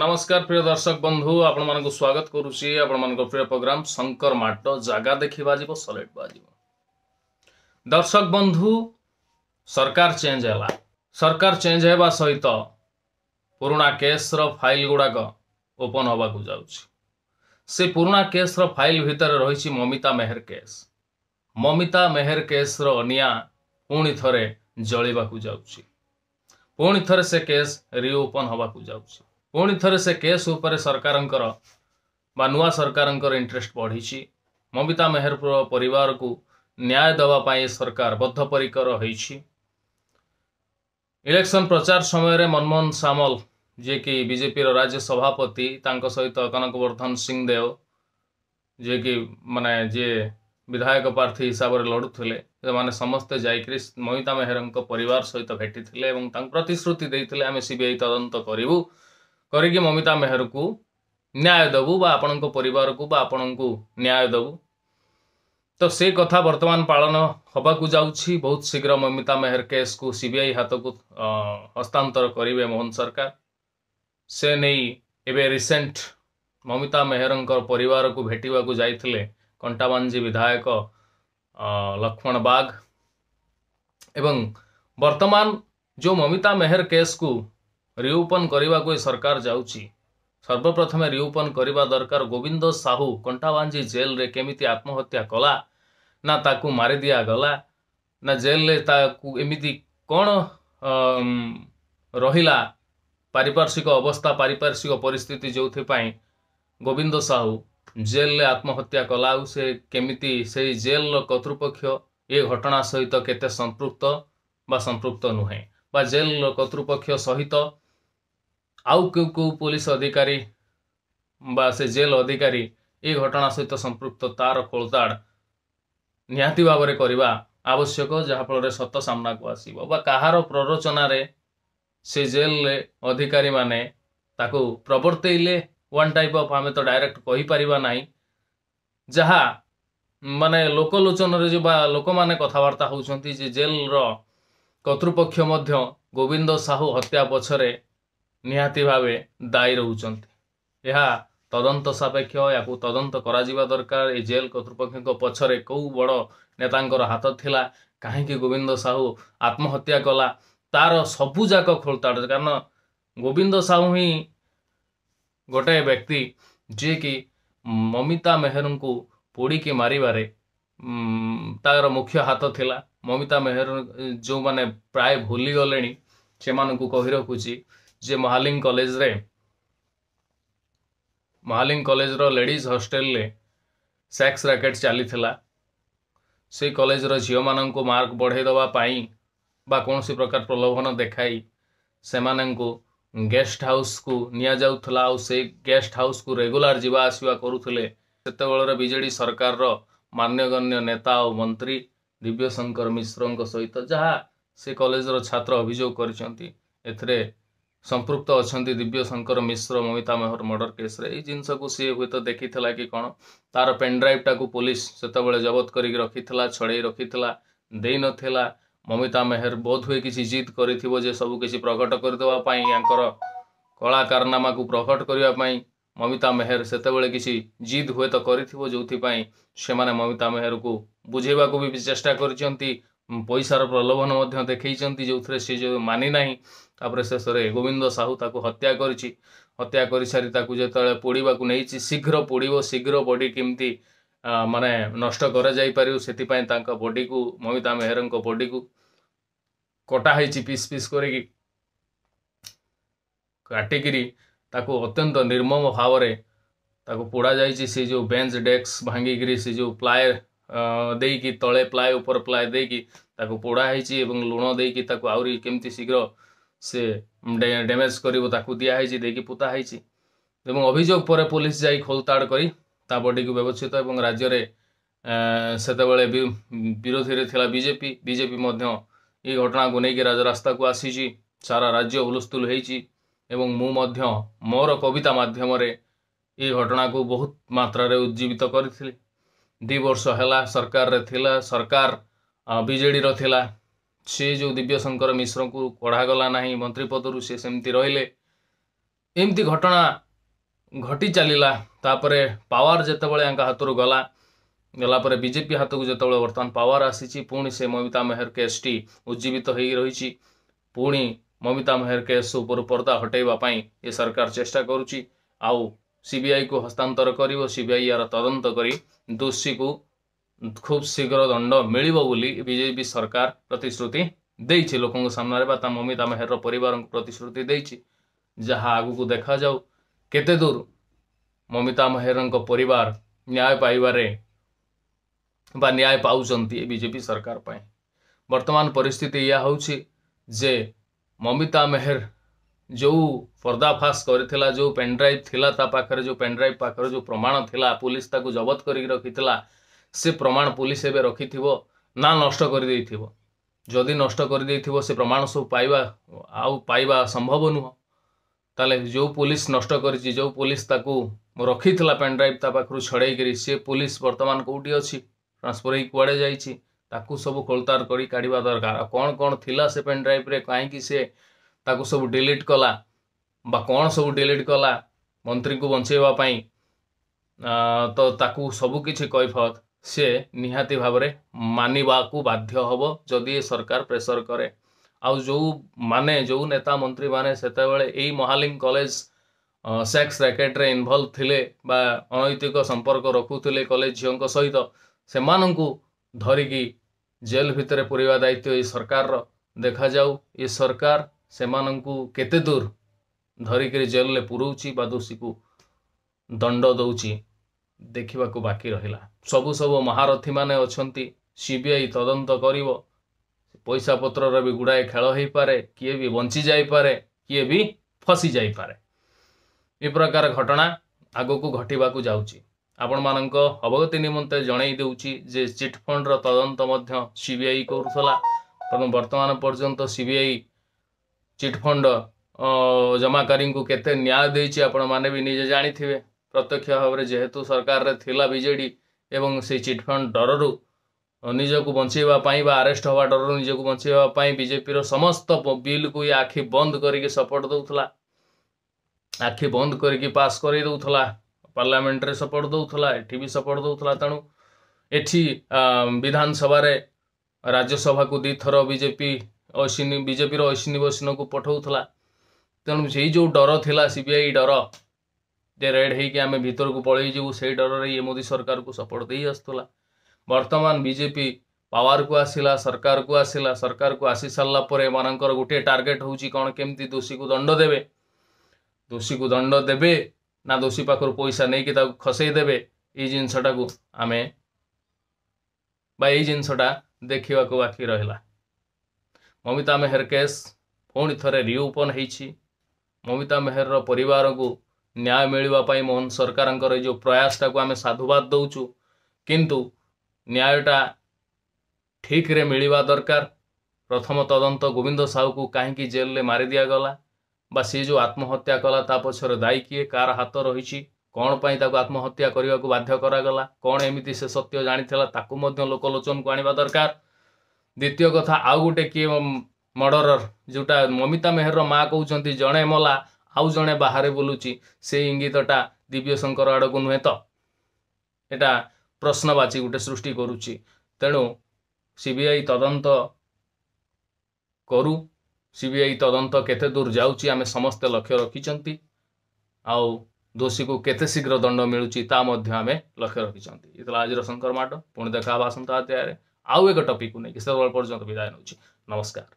ନମସ୍କାର ପ୍ରିୟ ଦର୍ଶକ ବନ୍ଧୁ ଆପଣମାନଙ୍କୁ ସ୍ୱାଗତ କରୁଛି ଆପଣମାନଙ୍କ ପ୍ରିୟ ପ୍ରୋଗ୍ରାମ ଶଙ୍କର ମାଟ ଜାଗା ଦେଖି ବାଜିବ ସଲେଟ ବାଜିବ ଦର୍ଶକ ବନ୍ଧୁ ସରକାର ଚେଞ୍ଜ ହେଲା ସରକାର ଚେଞ୍ଜ ହେବା ସହିତ ପୁରୁଣା କେସ୍ର ଫାଇଲ ଗୁଡ଼ାକ ଓପନ୍ ହେବାକୁ ଯାଉଛି ସେ ପୁରୁଣା କେସ୍ର ଫାଇଲ ଭିତରେ ରହିଛି ମମିତା ମେହେର କେସ୍ ମମିତା ମେହେର କେସ୍ର ନିଆଁ ପୁଣି ଥରେ ଜଳିବାକୁ ଯାଉଛି ପୁଣି ଥରେ ସେ କେସ୍ ରିଓପନ୍ ହେବାକୁ ଯାଉଛି ପୁଣି ଥରେ ସେ କେସ୍ ଉପରେ ସରକାରଙ୍କର ବା ନୂଆ ସରକାରଙ୍କର ଇଣ୍ଟରେଷ୍ଟ ବଢ଼ିଛି ମମିତା ମେହେର ପରିବାରକୁ ନ୍ୟାୟ ଦେବା ପାଇଁ ସରକାର ବଦ୍ଧପରିକର ହୋଇଛି ଇଲେକ୍ସନ୍ ପ୍ରଚାର ସମୟରେ ମନମୋହନ ସାମଲ ଯିଏକି ବିଜେପିର ରାଜ୍ୟ ସଭାପତି ତାଙ୍କ ସହିତ କନକ ବର୍ଦ୍ଧନ ସିଂ ଦେଓ ଯିଏକି ମାନେ ଯିଏ ବିଧାୟକ ପ୍ରାର୍ଥୀ ହିସାବରେ ଲଢ଼ୁଥିଲେ ସେମାନେ ସମସ୍ତେ ଯାଇକରି ମମିତା ମେହେରଙ୍କ ପରିବାର ସହିତ ଭେଟିଥିଲେ ଏବଂ ତାଙ୍କୁ ପ୍ରତିଶ୍ରୁତି ଦେଇଥିଲେ ଆମେ ସିବିଆଇ ତଦନ୍ତ କରିବୁ କରିକି ମମିତା ମେହରକୁ ନ୍ୟାୟ ଦେବୁ ବା ଆପଣଙ୍କ ପରିବାରକୁ ବା ଆପଣଙ୍କୁ ନ୍ୟାୟ ଦେବୁ ତ ସେ କଥା ବର୍ତ୍ତମାନ ପାଳନ ହେବାକୁ ଯାଉଛି ବହୁତ ଶୀଘ୍ର ମମିତା ମେହର କେସ୍କୁ ସିବିଆଇ ହାତକୁ ହସ୍ତାନ୍ତର କରିବେ ମୋହନ ସରକାର ସେ ନେଇ ଏବେ ରିସେଣ୍ଟ ମମିତା ମେହରଙ୍କ ପରିବାରକୁ ଭେଟିବାକୁ ଯାଇଥିଲେ କଣ୍ଟାବାଞ୍ଜି ବିଧାୟକ ଲକ୍ଷ୍ମଣ ବାଘ ଏବଂ ବର୍ତ୍ତମାନ ଯେଉଁ ମମିତା ମେହର କେସ୍କୁ ରିଓପନ୍ କରିବାକୁ ଏ ସରକାର ଯାଉଛି ସର୍ବପ୍ରଥମେ ରିଓପନ୍ କରିବା ଦରକାର ଗୋବିନ୍ଦ ସାହୁ କଣ୍ଟାବାଞ୍ଜି ଜେଲ୍ରେ କେମିତି ଆତ୍ମହତ୍ୟା କଲା ନା ତାକୁ ମାରି ଦିଆଗଲା ନା ଜେଲ୍ରେ ତାକୁ ଏମିତି କ'ଣ ରହିଲା ପାରିପାର୍ଶ୍ୱିକ ଅବସ୍ଥା ପାରିପାର୍ଶ୍ୱିକ ପରିସ୍ଥିତି ଯେଉଁଥିପାଇଁ ଗୋବିନ୍ଦ ସାହୁ ଜେଲ୍ରେ ଆତ୍ମହତ୍ୟା କଲା ଆଉ ସେ କେମିତି ସେଇ ଜେଲ୍ର କର୍ତ୍ତୃପକ୍ଷ ଏ ଘଟଣା ସହିତ କେତେ ସମ୍ପୃକ୍ତ ବା ସମ୍ପୃକ୍ତ ନୁହେଁ ବା ଜେଲ୍ର କର୍ତ୍ତୃପକ୍ଷ ସହିତ ଆଉ କେଉଁ କେଉଁ ପୋଲିସ ଅଧିକାରୀ ବା ସେ ଜେଲ୍ ଅଧିକାରୀ ଏ ଘଟଣା ସହିତ ସମ୍ପୃକ୍ତ ତାର ଖୋଳତାଡ଼ ନିହାତି ଭାବରେ କରିବା ଆବଶ୍ୟକ ଯାହାଫଳରେ ସତ ସାମ୍ନାକୁ ଆସିବ ବା କାହାର ପ୍ରରୋଚନାରେ ସେ ଜେଲରେ ଅଧିକାରୀମାନେ ତାକୁ ପ୍ରବର୍ତ୍ତେଇଲେ ୱାନ୍ ଟାଇପ୍ ଅଫ୍ ଆମେ ତ ଡାଇରେକ୍ଟ କହିପାରିବା ନାହିଁ ଯାହା ମାନେ ଲୋକଲୋଚନରେ ଯେଉଁ ବା ଲୋକମାନେ କଥାବାର୍ତ୍ତା ହେଉଛନ୍ତି ଯେ ଜେଲର କର୍ତ୍ତୃପକ୍ଷ ମଧ୍ୟ ଗୋବିନ୍ଦ ସାହୁ ହତ୍ୟା ପଛରେ ନିହାତି ଭାବେ ଦାୟୀ ରହୁଛନ୍ତି ଏହା ତଦନ୍ତ ସାପେକ୍ଷ ଏହାକୁ ତଦନ୍ତ କରାଯିବା ଦରକାର ଏ ଜେଲ୍ କର୍ତ୍ତୃପକ୍ଷଙ୍କ ପଛରେ କେଉଁ ବଡ଼ ନେତାଙ୍କର ହାତ ଥିଲା କାହିଁକି ଗୋବିନ୍ଦ ସାହୁ ଆତ୍ମହତ୍ୟା କଲା ତାର ସବୁଯାକ ଖୋଳତାଡ଼ କାରଣ ଗୋବିନ୍ଦ ସାହୁ ହିଁ ଗୋଟେ ବ୍ୟକ୍ତି ଯିଏକି ମମିତା ମେହେରଙ୍କୁ ପୋଡ଼ିକି ମାରିବାରେ ତାର ମୁଖ୍ୟ ହାତ ଥିଲା ମମିତା ମେହେର ଯେଉଁମାନେ ପ୍ରାୟ ଭୁଲିଗଲେଣି ସେମାନଙ୍କୁ କହି ରଖୁଛି ଯେ ମହାଲିଂ କଲେଜରେ ମହାଲିଂ କଲେଜର ଲେଡ଼ିଜ୍ ହଷ୍ଟେଲରେ ସେକ୍ସ ରାକେଟ୍ ଚାଲିଥିଲା ସେ କଲେଜର ଝିଅମାନଙ୍କୁ ମାର୍କ ବଢ଼େଇ ଦେବା ପାଇଁ ବା କୌଣସି ପ୍ରକାର ପ୍ରଲୋଭନ ଦେଖାଇ ସେମାନଙ୍କୁ ଗେଷ୍ଟ ହାଉସ୍କୁ ନିଆଯାଉଥିଲା ଆଉ ସେ ଗେଷ୍ଟ ହାଉସ୍କୁ ରେଗୁଲାର ଯିବା ଆସିବା କରୁଥିଲେ ସେତେବେଳେ ବିଜେଡ଼ି ସରକାରର ମାନ୍ୟଗଣ୍ୟ ନେତା ଆଉ ମନ୍ତ୍ରୀ ଦିବ୍ୟଶଙ୍କର ମିଶ୍ରଙ୍କ ସହିତ ଯାହା ସେ କଲେଜର ଛାତ୍ର ଅଭିଯୋଗ କରିଛନ୍ତି ଏଥିରେ ସମ୍ପୃକ୍ତ ଅଛନ୍ତି ଦିବ୍ୟଶଙ୍କର ମିଶ୍ର ମମିତା ମେହର ମର୍ଡ଼ର କେସ୍ରେ ଏଇ ଜିନିଷକୁ ସିଏ ହୁଏତ ଦେଖିଥିଲା କି କ'ଣ ତାର ପେନ୍ଡ୍ରାଇଭ୍ଟାକୁ ପୋଲିସ ସେତେବେଳେ ଜବତ କରିକି ରଖିଥିଲା ଛଡ଼େଇ ରଖିଥିଲା ଦେଇନଥିଲା ମମିତା ମେହର ବୋଧହୁଏ କିଛି ଜିଦ୍ କରିଥିବ ଯେ ସବୁ କିଛି ପ୍ରକଟ କରିଦେବା ପାଇଁ ୟାଙ୍କର କଳା କାରନାମାକୁ ପ୍ରକଟ କରିବା ପାଇଁ ମମିତା ମେହର ସେତେବେଳେ କିଛି ଜିଦ୍ ହୁଏତ କରିଥିବ ଯେଉଁଥିପାଇଁ ସେମାନେ ମମିତା ମେହରକୁ ବୁଝେଇବାକୁ ବି ଚେଷ୍ଟା କରିଛନ୍ତି पैसार प्रलोभन देखते जो थे सी जो मानिना तापर शेष गोविंद साहू ताक हत्या कर हत्या कर सारी जिते पोड़ा को नहीं शीघ्र पोड़ शीघ्र बडी केमी माने नष्ट से बडी को ममिता मेहर बडी को कटाही पीस पीस करी अत्यंत निर्मम भाव पोड़ा जा जो बेंच डेस्क भांगिकी से जो प्लाय देकी तले प्लाय उपर प्लाय देकी ତାକୁ ପୋଡ଼ା ହେଇଛି ଏବଂ ଲୁଣ ଦେଇକି ତାକୁ ଆହୁରି କେମିତି ଶୀଘ୍ର ସେ ଡ୍ୟାମେଜ୍ କରିବ ତାକୁ ଦିଆହେଇଛି ଦେଇକି ପୋତା ହେଇଛି ଏବଂ ଅଭିଯୋଗ ପରେ ପୋଲିସ ଯାଇ ଖୋଳତାଡ଼ କରି ତା ବଡ଼ିକୁ ବ୍ୟବଚ୍ଛିତ ଏବଂ ରାଜ୍ୟରେ ସେତେବେଳେ ବିରୋଧୀରେ ଥିଲା ବିଜେପି ବିଜେପି ମଧ୍ୟ ଏହି ଘଟଣାକୁ ନେଇକି ରାଜରାସ୍ତାକୁ ଆସିଛି ସାରା ରାଜ୍ୟ ହୁଲସ୍ତୁଲ ହେଇଛି ଏବଂ ମୁଁ ମଧ୍ୟ ମୋର କବିତା ମାଧ୍ୟମରେ ଏହି ଘଟଣାକୁ ବହୁତ ମାତ୍ରାରେ ଉଜ୍ଜୀବିତ କରିଥିଲି ଦୁଇ ବର୍ଷ ହେଲା ସରକାରରେ ଥିଲା ସରକାର विजेडी र थाहा सि जो दिव्यशङ्कर मिश्रको पढागला है से पदरू सिसिरहे एमि घटना घटी पावर गला घटिचाल्ला बीजेपी गलापेपि को जति बेला वर्तमान पावार पुणी से ममिता मेहर केस टी उज्जीवित रही पुणी ममिता मेहर केस उप पर्दा हटेवाप ए सरकार चेष्टा गर्छ आउ हस्तांतर कुरान्तर सीबीआई सिबिआई या कर गरि को खूब शीघ्र दंड मिली बीजेपी सरकार प्रतिश्रुति लोकों सामने ममिता मेहर पर प्रतिश्रुति जहाँ आग को देखा जाऊ के दूर ममिता मेहर पर न्याय पाइबारे न्याय पाँच बीजेपी सरकार वर्तमान परिस्थित या हूँ जे ममिता मेहर जो पर्दाफाश कर जो पेनड्राइव थी पाखे जो पेनड्राइव पाखे जो प्रमाण थी पुलिस ताकि जबत कर रखी था ସେ ପ୍ରମାଣ ପୋଲିସ ଏବେ ରଖିଥିବ ନା ନଷ୍ଟ କରିଦେଇଥିବ ଯଦି ନଷ୍ଟ କରିଦେଇଥିବ ସେ ପ୍ରମାଣ ସବୁ ପାଇବା ଆଉ ପାଇବା ସମ୍ଭବ ନୁହଁ ତାହେଲେ ଯେଉଁ ପୋଲିସ୍ ନଷ୍ଟ କରିଛି ଯେଉଁ ପୋଲିସ ତାକୁ ରଖିଥିଲା ପେନ୍ଡ୍ରାଇଭ୍ ତା ପାଖରୁ ଛଡ଼େଇକରି ସେ ପୋଲିସ ବର୍ତ୍ତମାନ କେଉଁଠି ଅଛି ଟ୍ରାନ୍ସଫର ହେଇ କୁଆଡ଼େ ଯାଇଛି ତାକୁ ସବୁ ଖୋଳତାଡ଼ କରି କାଢ଼ିବା ଦରକାର ଆଉ କ'ଣ କ'ଣ ଥିଲା ସେ ପେନ୍ଡ୍ରାଇଭ୍ରେ କାହିଁକି ସେ ତାକୁ ସବୁ ଡିଲିଟ୍ କଲା ବା କ'ଣ ସବୁ ଡିଲିଟ୍ କଲା ମନ୍ତ୍ରୀଙ୍କୁ ବଞ୍ଚେଇବା ପାଇଁ ତ ତାକୁ ସବୁକିଛି କୈଫତ ସିଏ ନିହାତି ଭାବରେ ମାନିବାକୁ ବାଧ୍ୟ ହେବ ଯଦି ଏ ସରକାର ପ୍ରେସର କରେ ଆଉ ଯେଉଁମାନେ ଯେଉଁ ନେତା ମନ୍ତ୍ରୀମାନେ ସେତେବେଳେ ଏଇ ମହାଲିଂ କଲେଜ ସେକ୍ସ ରାକେଟରେ ଇନଭଲ୍ଭ ଥିଲେ ବା ଅନୈତିକ ସମ୍ପର୍କ ରଖୁଥିଲେ କଲେଜ ଝିଅଙ୍କ ସହିତ ସେମାନଙ୍କୁ ଧରିକି ଜେଲ୍ ଭିତରେ ପୁରିବା ଦାୟିତ୍ୱ ଏ ସରକାରର ଦେଖାଯାଉ ଏ ସରକାର ସେମାନଙ୍କୁ କେତେ ଦୂର ଧରିକିରି ଜେଲ୍ରେ ପୁରଉଛି ବା ଦୋଷୀକୁ ଦଣ୍ଡ ଦେଉଛି ଦେଖିବାକୁ ବାକି ରହିଲା ସବୁ ସବୁ ମହାରଥୀମାନେ ଅଛନ୍ତି ସିବିଆଇ ତଦନ୍ତ କରିବ ପଇସାପତ୍ରର ବି ଗୁଡ଼ାଏ ଖେଳ ହେଇପାରେ କିଏ ବି ବଞ୍ଚି ଯାଇପାରେ କିଏ ବି ଫସି ଯାଇପାରେ ଏ ପ୍ରକାର ଘଟଣା ଆଗକୁ ଘଟିବାକୁ ଯାଉଛି ଆପଣମାନଙ୍କ ଅବଗତି ନିମନ୍ତେ ଜଣାଇ ଦେଉଛି ଯେ ଚିଟ୍ଫଣ୍ଡର ତଦନ୍ତ ମଧ୍ୟ ସିବିଆଇ କରୁଥିଲା ତେଣୁ ବର୍ତ୍ତମାନ ପର୍ଯ୍ୟନ୍ତ ସିବିଆଇ ଚିଟ୍ଫଣ୍ଡ ଜମାକାରୀଙ୍କୁ କେତେ ନ୍ୟାୟ ଦେଇଛି ଆପଣମାନେ ବି ନିଜେ ଜାଣିଥିବେ ପ୍ରତ୍ୟକ୍ଷ ଭାବରେ ଯେହେତୁ ସରକାରରେ ଥିଲା ବିଜେଡ଼ି ଏବଂ ସେହି ଚିଟ୍ଫଣ୍ଡ ଡରରୁ ନିଜକୁ ବଞ୍ଚେଇବା ପାଇଁ ବା ଆରେଷ୍ଟ ହେବା ଡରରୁ ନିଜକୁ ବଞ୍ଚେଇବା ପାଇଁ ବିଜେପିର ସମସ୍ତ ବିଲ୍କୁ ଏ ଆଖି ବନ୍ଦ କରିକି ସପୋର୍ଟ ଦେଉଥିଲା ଆଖି ବନ୍ଦ କରିକି ପାସ୍ କରାଇ ଦେଉଥିଲା ପାର୍ଲାମେଣ୍ଟରେ ସପୋର୍ଟ ଦେଉଥିଲା ଏଠି ବି ସପୋର୍ଟ ଦେଉଥିଲା ତେଣୁ ଏଠି ବିଧାନସଭାରେ ରାଜ୍ୟସଭାକୁ ଦୁଇ ଥର ବିଜେପି ଅଶ୍ୱିନୀ ବିଜେପିର ଅଶ୍ୱିନୀ ବସିନକୁ ପଠାଉଥିଲା ତେଣୁ ସେଇ ଯେଉଁ ଡର ଥିଲା ସିବିଆଇ ଡର ଯେ ରେଡ଼୍ ହେଇକି ଆମେ ଭିତରକୁ ପଳେଇ ଯିବୁ ସେଇ ଡରରେ ଇଏ ମୋଦି ସରକାରକୁ ସପୋର୍ଟ ଦେଇ ଆସୁଥିଲା ବର୍ତ୍ତମାନ ବିଜେପି ପାୱାରକୁ ଆସିଲା ସରକାରକୁ ଆସିଲା ସରକାରକୁ ଆସିସାରିଲା ପରେ ଏମାନଙ୍କର ଗୋଟିଏ ଟାର୍ଗେଟ୍ ହେଉଛି କ'ଣ କେମିତି ଦୋଷୀକୁ ଦଣ୍ଡ ଦେବେ ଦୋଷୀକୁ ଦଣ୍ଡ ଦେବେ ନା ଦୋଷୀ ପାଖରୁ ପଇସା ନେଇକି ତାକୁ ଖସେଇ ଦେବେ ଏଇ ଜିନିଷଟାକୁ ଆମେ ବା ଏଇ ଜିନିଷଟା ଦେଖିବାକୁ ବାକି ରହିଲା ମମିତା ମେହେର କେସ୍ ପୁଣି ଥରେ ରିଓପନ୍ ହେଇଛି ମମିତା ମେହେରର ପରିବାରକୁ ନ୍ୟାୟ ମିଳିବା ପାଇଁ ମୋହନ ସରକାରଙ୍କର ଏଇ ଯେଉଁ ପ୍ରୟାସଟାକୁ ଆମେ ସାଧୁବାଦ ଦେଉଛୁ କିନ୍ତୁ ନ୍ୟାୟଟା ଠିକରେ ମିଳିବା ଦରକାର ପ୍ରଥମ ତଦନ୍ତ ଗୋବିନ୍ଦ ସାହୁକୁ କାହିଁକି ଜେଲରେ ମାରି ଦିଆଗଲା ବା ସିଏ ଯେଉଁ ଆତ୍ମହତ୍ୟା କଲା ତା ପଛରେ ଦାୟୀ କିଏ କାହାର ହାତ ରହିଛି କ'ଣ ପାଇଁ ତାକୁ ଆତ୍ମହତ୍ୟା କରିବାକୁ ବାଧ୍ୟ କରାଗଲା କ'ଣ ଏମିତି ସେ ସତ୍ୟ ଜାଣିଥିଲା ତାକୁ ମଧ୍ୟ ଲୋକଲୋଚନକୁ ଆଣିବା ଦରକାର ଦ୍ୱିତୀୟ କଥା ଆଉ ଗୋଟେ କିଏ ମର୍ଡ଼ରର ଯେଉଁଟା ମମିତା ମେହରର ମା କହୁଛନ୍ତି ଜଣେ ମଲା ଆଉ ଜଣେ ବାହାରେ ବୁଲୁଛି ସେଇ ଇଙ୍ଗିତଟା ଦିବ୍ୟଶଙ୍କର ଆଡ଼କୁ ନୁହେଁ ତ ଏଇଟା ପ୍ରଶ୍ନବାଚୀ ଗୋଟେ ସୃଷ୍ଟି କରୁଛି ତେଣୁ ସି ବି ଆଇ ତଦନ୍ତ କରୁ ସି ବି ଆଇ ତଦନ୍ତ କେତେ ଦୂର ଯାଉଛି ଆମେ ସମସ୍ତେ ଲକ୍ଷ୍ୟ ରଖିଛନ୍ତି ଆଉ ଦୋଷୀକୁ କେତେ ଶୀଘ୍ର ଦଣ୍ଡ ମିଳୁଛି ତା ମଧ୍ୟ ଆମେ ଲକ୍ଷ୍ୟ ରଖିଛନ୍ତି ଏଥିଲା ଆଜିର ଶଙ୍କର ମାଟ ପୁଣି ଦେଖା ହେବା ଆସନ୍ତା ଅଧ୍ୟାୟରେ ଆଉ ଏକ ଟପିକକୁ ନେଇକି ସେତେବେଳେ ପର୍ଯ୍ୟନ୍ତ ବିଦାୟ ନେଉଛି ନମସ୍କାର